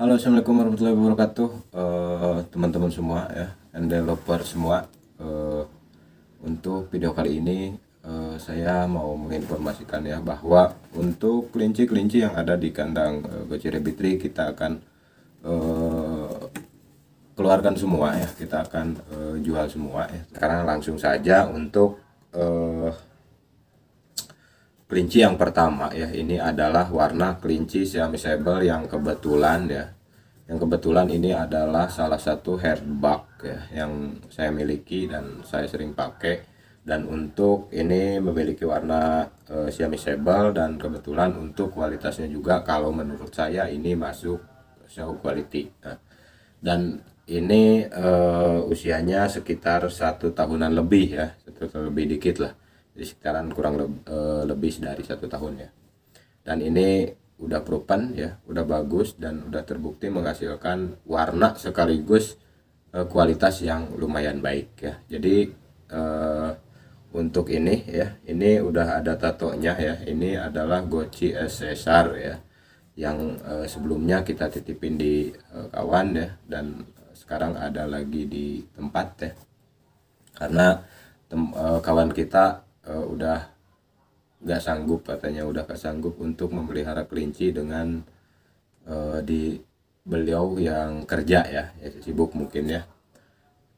Halo assalamualaikum warahmatullahi wabarakatuh eh, teman-teman uh, semua ya and developer semua uh, untuk video kali ini uh, saya mau menginformasikan ya bahwa untuk kelinci-kelinci yang ada di kandang uh, Goci kita akan uh, keluarkan semua ya kita akan uh, jual semua ya sekarang langsung saja untuk uh, kelinci yang pertama ya ini adalah warna kelinci Siam Sable yang kebetulan ya yang kebetulan ini adalah salah satu herbak ya yang saya miliki dan saya sering pakai dan untuk ini memiliki warna e, eh, Siam dan kebetulan untuk kualitasnya juga kalau menurut saya ini masuk show quality nah, dan ini e, usianya sekitar satu tahunan lebih ya satu tahun lebih dikit lah di sekitaran kurang le e, eh, lebih dari satu tahun ya dan ini udah proven ya udah bagus dan udah terbukti menghasilkan warna sekaligus e, kualitas yang lumayan baik ya jadi e, untuk ini ya ini udah ada tatonya ya ini adalah Gochi SSR ya yang e, sebelumnya kita titipin di e, kawan ya dan sekarang ada lagi di tempat ya karena tem, e, kawan kita uh, udah nggak sanggup katanya udah gak sanggup untuk memelihara kelinci dengan uh, di beliau yang kerja ya, ya sibuk mungkin ya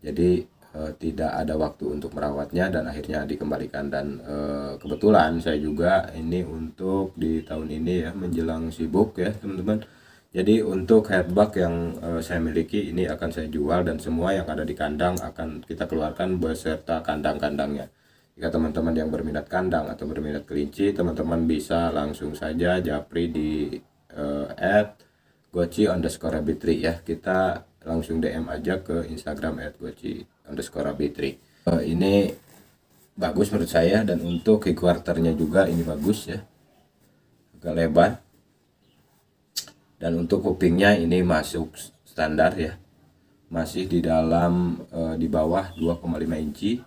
jadi uh, tidak ada waktu untuk merawatnya dan akhirnya dikembalikan dan uh, kebetulan saya juga ini untuk di tahun ini ya menjelang sibuk ya teman-teman jadi untuk headbag yang uh, saya miliki ini akan saya jual dan semua yang ada di kandang akan kita keluarkan beserta kandang-kandangnya jika teman-teman yang berminat kandang atau berminat kelinci, teman-teman bisa langsung saja japri di uh, at goci underscore ya. Kita langsung DM aja ke Instagram at goci underscore Uh, ini bagus menurut saya dan untuk kekuarternya juga ini bagus ya. Agak lebar. Dan untuk kupingnya ini masuk standar ya. Masih di dalam uh, di bawah 2,5 inci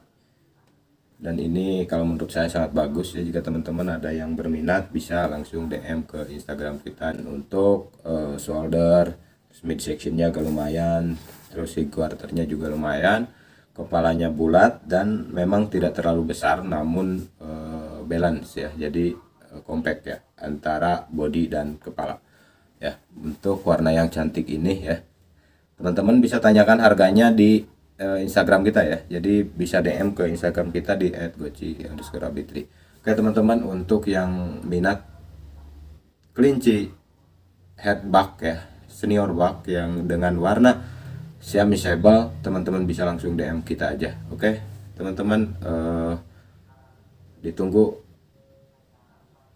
dan ini kalau menurut saya sangat bagus ya jika teman-teman ada yang berminat bisa langsung DM ke Instagram kita untuk uh, eh, shoulder mid sectionnya agak lumayan terus si quarternya juga lumayan kepalanya bulat dan memang tidak terlalu besar namun uh, balance ya jadi uh, compact ya antara body dan kepala ya untuk warna yang cantik ini ya teman-teman bisa tanyakan harganya di uh, Instagram kita ya. Jadi bisa DM ke Instagram kita di @goci_abitri. Oke teman-teman untuk yang minat kelinci head buck ya senior buck yang dengan warna Siam Sable teman-teman bisa langsung DM kita aja oke teman-teman uh, ditunggu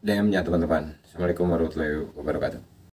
DM-nya teman-teman Assalamualaikum warahmatullahi wabarakatuh